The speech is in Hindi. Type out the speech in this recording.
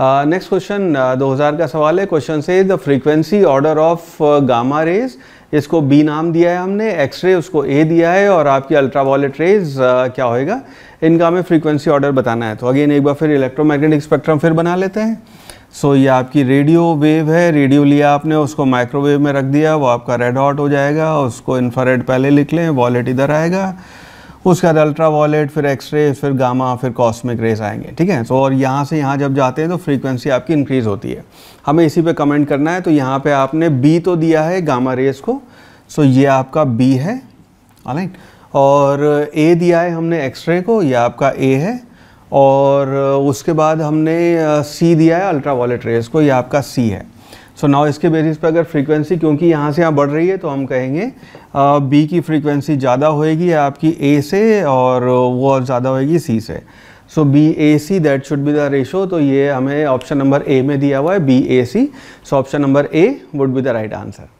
नेक्स्ट क्वेश्चन 2000 का सवाल है क्वेश्चन से the frequency order of gamma rays इसको बी नाम दिया है हमने एक्सरे उसको ए दिया है और आपकी वॉलेट रेज uh, क्या होएगा इनका हमें फ्रीक्वेंसी ऑर्डर बताना है तो अगेन एक बार फिर इलेक्ट्रोमैग्नेटिक स्पेक्ट्रम फिर बना लेते हैं सो so, ये आपकी रेडियो वेव है रेडियो लिया आपने उसको माइक्रोवेव में रख दिया वो आपका रेड हॉट हो जाएगा उसको इन्फ्रारेड पहले लिख लें वॉलेट इधर आएगा उसके बाद अल्ट्रा वॉलेट फिर एक्सरे फिर गामा फिर कॉस्मिक रेस आएंगे ठीक है सो और यहाँ से यहाँ जब जाते हैं तो फ्रीक्वेंसी आपकी इंक्रीज़ होती है हमें इसी पे कमेंट करना है तो यहाँ पे आपने बी तो दिया है गामा रेस को सो ये आपका बी है ऑलाइट और ए दिया है हमने एक्सरे को ये आपका ए है और उसके बाद हमने सी uh, दिया है अल्ट्रा वॉलेट रेस को ये आपका सी है सो so नाउ इसके बेसिस पर अगर फ्रीक्वेंसी क्योंकि यहाँ से यहाँ बढ़ रही है तो हम कहेंगे बी की फ्रीक्वेंसी ज़्यादा होएगी आपकी ए से और वो और ज़्यादा होएगी सी से so B A C that should be the ratio तो ये हमें ऑप्शन नंबर ए में दिया हुआ है B A C so option number A would be the right answer